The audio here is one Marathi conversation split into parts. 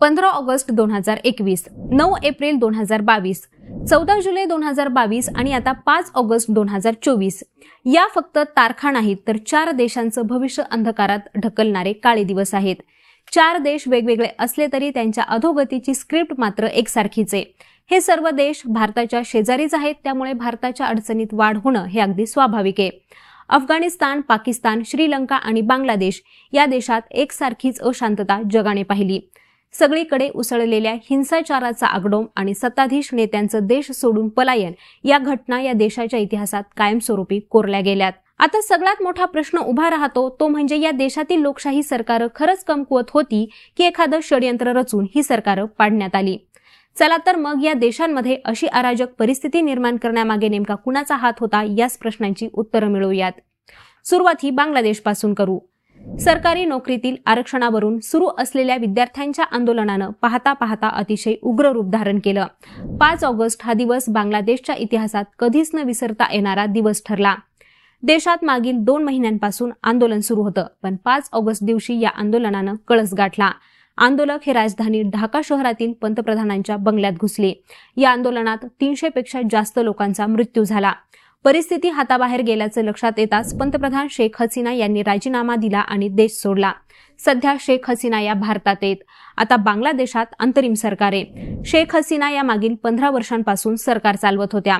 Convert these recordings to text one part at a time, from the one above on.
पंधरा ऑगस्ट दोन हजार एकवीस नऊ एप्रिल दोन हजार बावीस चौदा जुलै दोन हजार बावीस आणि आता पाच ऑगस्ट दोन हजार चोवीस या फक्त तारखा नाहीत तर चार देशांचं भविष्य अंधकारात ढकलणारे काळे दिवस आहेत चार देश वेगवेगळे असले तरी त्यांच्या अधोगतीची स्क्रिप्ट मात्र एकसारखीच आहे हे सर्व देश भारताच्या शेजारीच आहेत त्यामुळे भारताच्या अडचणीत वाढ होणं हे अगदी स्वाभाविक आहे अफगाणिस्तान पाकिस्तान श्रीलंका आणि बांगलादेश या देशात एकसारखीच अशांतता जगाने पाहिली सगळीकडे उसळलेल्या हिंसाचाराचा आगडोम आणि सत्ताधीश नेत्यांचं देश सोडून पलायन या घटना या देशाच्या इतिहासात कायमस्वरूपी कोरल्या गेल्यात आता सगळ्यात मोठा प्रश्न उभा राहतो तो म्हणजे या देशातील लोकशाही सरकार खरंच कमकुवत होती की एखादं षडयंत्र रचून ही सरकार पाडण्यात आली चला तर मग या देशांमध्ये अशी अराजक परिस्थिती निर्माण करण्यामागे नेमका कुणाचा हात होता याच प्रश्नांची उत्तरं मिळवूयात सुरुवात ही बांगलादेशपासून करू सरकारी नोकरीतील आरक्षणावरून सुरू असलेल्या विद्यार्थ्यांच्या आंदोलनानं पाहता पाहता अतिशय उग्र रूप धारण केलं पाच ऑगस्ट हा दिवस बांगलादेशच्या इतिहासात कधीच न विसरता येणारा दिवस ठरला देशात मागील दोन महिन्यांपासून आंदोलन सुरू होतं पण पाच ऑगस्ट दिवशी या आंदोलनानं कळस गाठला आंदोलक हे राजधानी ढाका शहरातील पंतप्रधानांच्या बंगल्यात घुसले या आंदोलनात तीनशे पेक्षा जास्त लोकांचा मृत्यू झाला परिस्थिती हाताबाहेर गेल्याचं लक्षात येताच पंतप्रधान शेख हसीना यांनी राजीनामा दिला आणि देश सोडला सध्या शेख हसीना या भारतात येत आता बांगलादेशात अंतरिम सरकार आहे शेख हसीना या मागील पंधरा वर्षांपासून सरकार चालवत होत्या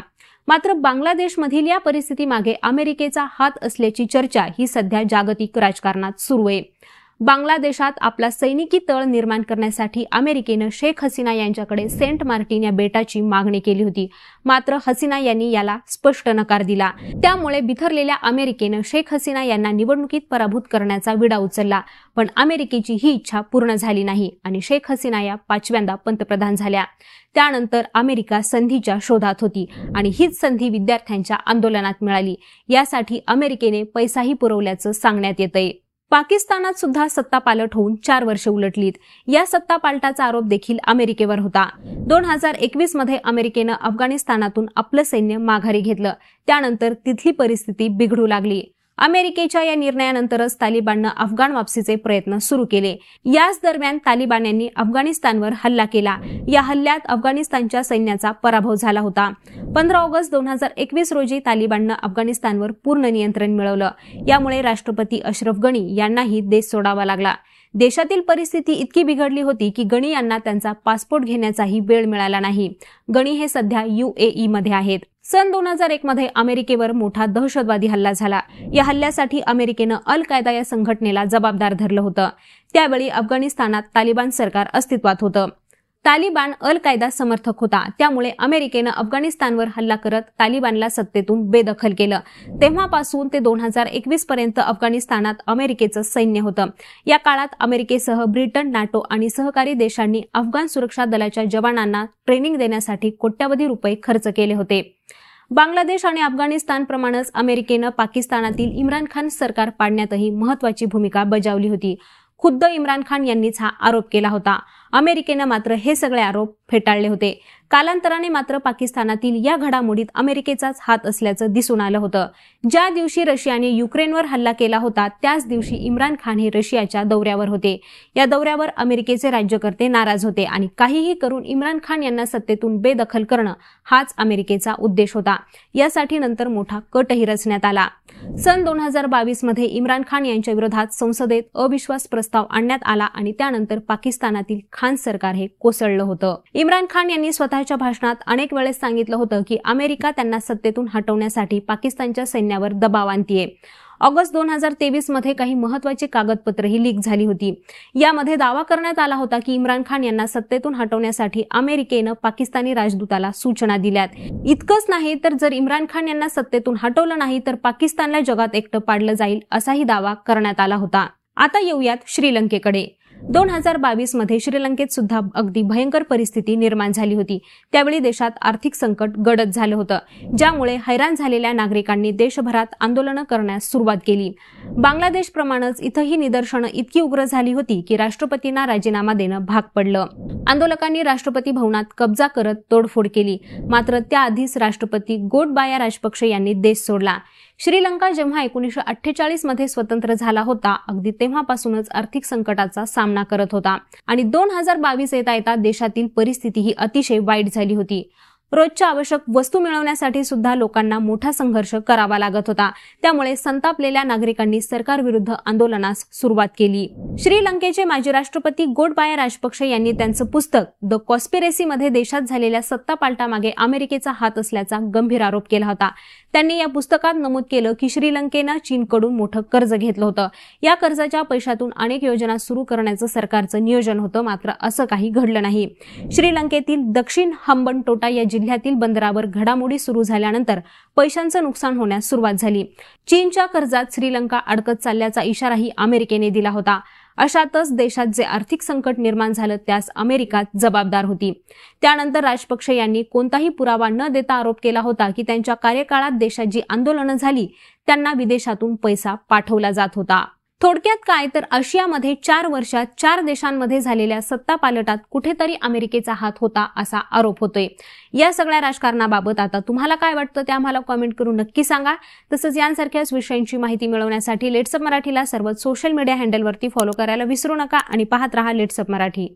मात्र बांगलादेशमधील या परिस्थितीमागे अमेरिकेचा हात असल्याची चर्चा ही सध्या जागतिक राजकारणात सुरू आहे बांगलादेशात आपला सैनिकी तळ निर्माण करण्यासाठी अमेरिकेनं शेख हसीना यांच्याकडे सेंट मार्टिन या बेटाची मागणी केली होती मात्र हसीना यांनी याला स्पष्ट नकार दिला त्यामुळे बिथरलेल्या अमेरिकेनं शेख हसीना यांना निवडणुकीत पराभूत करण्याचा विडा उचलला पण अमेरिकेची ही इच्छा पूर्ण झाली नाही आणि शेख हसीना या पाचव्यांदा पंतप्रधान झाल्या त्यानंतर अमेरिका संधीच्या शोधात होती आणि हीच संधी विद्यार्थ्यांच्या आंदोलनात मिळाली यासाठी अमेरिकेने पैसाही पुरवल्याचं सांगण्यात येत पाकिस्तानात सुद्धा सत्ता पालट होऊन चार वर्ष उलटलीत या सत्ता पालटाचा आरोप देखील अमेरिकेवर होता दोन हजार एकवीस मध्ये अमेरिकेनं अफगाणिस्तानातून आपलं सैन्य माघारी घेतलं त्यानंतर तिथली परिस्थिती बिघडू लागली अमेरिकेच्या या निर्णयानंतरच तालिबाननं अफगाण वापसीचे प्रयत्न सुरू केले याच दरम्यान तालिबान यांनी अफगाणिस्तानवर हल्ला केला या हल्ल्यात अफगाणिस्तानच्या सैन्याचा पराभव झाला होता पंधरा ऑगस्ट दोन हजार एकवीस रोजी तालिबाननं अफगाणिस्तानवर पूर्ण नियंत्रण मिळवलं यामुळे राष्ट्रपती अशरफ गणी यांनाही देश सोडावा लागला देशातील परिस्थिती इतकी बिघडली होती की गणी यांना त्यांचा पासपोर्ट घेण्याचाही वेळ मिळाला नाही गणी हे सध्या युएई मध्ये आहेत सन दोन हजार एक मध्ये अमेरिकेवर मोठा दहशतवादी हल्ला झाला या हल्ल्यासाठी अमेरिकेनं अल कायदा या संघटनेला जबाबदार धरलं होतं त्यावेळी अफगाणिस्तानात तालिबान सरकार अस्तित्वात होतं तालिबान अल कायदा समर्थक होता त्यामुळे अमेरिकेनं अफगाणिस्तानवर हल्ला करत तालिबानला सत्तेतून बेदखल केलं तेव्हापासून ते दोन हजार एकवीस पर्यंत अफगाणिस्तानात अमेरिकेचं सैन्य होतं या काळात अमेरिकेसह ब्रिटन नाटो आणि सहकारी देशांनी अफगाण सुरक्षा दलाच्या जवानांना ट्रेनिंग देण्यासाठी कोट्यवधी रुपये खर्च केले होते बांगलादेश आणि अफगाणिस्तानप्रमाणेच अमेरिकेनं पाकिस्तानातील इम्रान खान सरकार पाडण्यातही महत्वाची भूमिका बजावली होती खुद्द इम्रान खान यांनीच हा आरोप केला होता अमेरिकेनं मात्र हे सगळे आरोप फेटाळले होते कालांतराने मात्र पाकिस्तानातील या घडामोडीत अमेरिकेचाच हात असल्याचं दिसून आलं होतं ज्या दिवशी रशियाने युक्रेनवर हल्ला केला होता त्याच दिवशी इम्रान खान हे रशियाच्या दौऱ्यावर होते या दौऱ्यावर अमेरिकेचे राज्यकर्ते नाराज होते आणि काहीही करून इम्रान खान यांना सत्तेतून बेदखल करणं हाच अमेरिकेचा उद्देश होता यासाठी नंतर मोठा कटही रचण्यात आला सन दोन हजार बावीस मध्ये इम्रान खान यांच्या विरोधात संसदेत अविश्वास प्रस्ताव आणण्यात आला आणि त्यानंतर पाकिस्तानातील खान सरकार हे कोसळलं होतं इम्रान खान यांनी स्वतःच्या भाषणात अनेक वेळेस सांगितलं होतं की अमेरिका त्यांना सत्तेतून हटवण्यासाठी पाकिस्तानच्या सैन्यावर दबाव आणतीये ऑगस्ट दोन हजार तेवीस मध्ये काही महत्वाची ही लीक झाली होती यामध्ये दावा करण्यात आला होता की इम्रान खान यांना सत्तेतून हटवण्यासाठी अमेरिकेनं पाकिस्तानी राजदूताला सूचना दिल्यात इतकंच नाही तर जर इम्रान खान यांना सत्तेतून हटवलं नाही तर पाकिस्तानला जगात एकटं पाडलं जाईल असाही दावा करण्यात आला होता आता येऊयात श्रीलंकेकडे दोन हजार मध्ये श्रीलंकेत सुद्धा अगदी भयंकर परिस्थिती निर्माण झाली होती त्यावेळी देशात आर्थिक संकट गडद झालं होतं ज्यामुळे हैराण झालेल्या नागरिकांनी देशभरात आंदोलनं करण्यास सुरुवात केली बांगलादेशप्रमाणेच इथंही निदर्शनं इतकी उग्र झाली होती की राष्ट्रपतींना राजीनामा देणं भाग पडलं आंदोलकांनी राष्ट्रपती भवनात कब्जा करत तोडफोड केली मात्र त्याआधीच राष्ट्रपती गोटबाया राजपक्षे यांनी देश सोडला श्रीलंका जेव्हा एकोणीसशे अठ्ठेचाळीस मध्ये स्वतंत्र झाला होता अगदी तेव्हापासूनच आर्थिक संकटाचा सामना करत होता आणि दोन हजार बावीस येता येता देशातील परिस्थिती ही अतिशय वाईट झाली होती रोजच्या आवश्यक वस्तू मिळवण्यासाठी सुद्धा लोकांना मोठा संघर्ष करावा लागत होता त्यामुळे संतापलेल्या नागरिकांनी सरकारविरुद्ध आंदोलनास सुरुवात केली श्रीलंकेचे माजी राष्ट्रपती गोडबाया राजपक्षे यांनी त्यांचं पुस्तक द कॉस्पिरेसीमध्ये देशात झालेल्या सत्ता पालटामागे अमेरिकेचा हात असल्याचा गंभीर आरोप केला होता त्यांनी या पुस्तकात नमूद केलं की श्रीलंकेनं चीनकडून मोठं कर्ज घेतलं होतं या कर्जाच्या पैशातून अनेक योजना सुरू करण्याचं सरकारचं नियोजन होतं मात्र असं काही घडलं नाही श्रीलंकेतील दक्षिण हंबनटोटा या जिल्ह्यातील बंदरावर घडामोडी सुरू झाल्यानंतर पैशांचं नुकसान होण्यास सुरुवात झाली चीनच्या कर्जात श्रीलंका अडकत चालल्याचा इशाराही अमेरिकेने दिला होता अशातच देशात जे आर्थिक संकट निर्माण झालं त्यास अमेरिका जबाबदार होती त्यानंतर राजपक्षे यांनी कोणताही पुरावा न देता आरोप केला होता की त्यांच्या कार्यकाळात देशात जी आंदोलनं झाली त्यांना विदेशातून पैसा पाठवला जात होता थोडक्यात काय तर आशियामध्ये चार वर्षात चार देशांमध्ये झालेल्या सत्ता पालटात कुठेतरी अमेरिकेचा हात होता असा आरोप होतोय या सगळ्या राजकारणाबाबत आता तुम्हाला काय वाटतं ते आम्हाला कॉमेंट करून नक्की सांगा तसंच यांसारख्याच विषयांची माहिती मिळवण्यासाठी लेट्सअप मराठीला सर्व सोशल मीडिया हँडलवरती फॉलो करायला विसरू नका आणि पाहत रहा लेट्सअप मराठी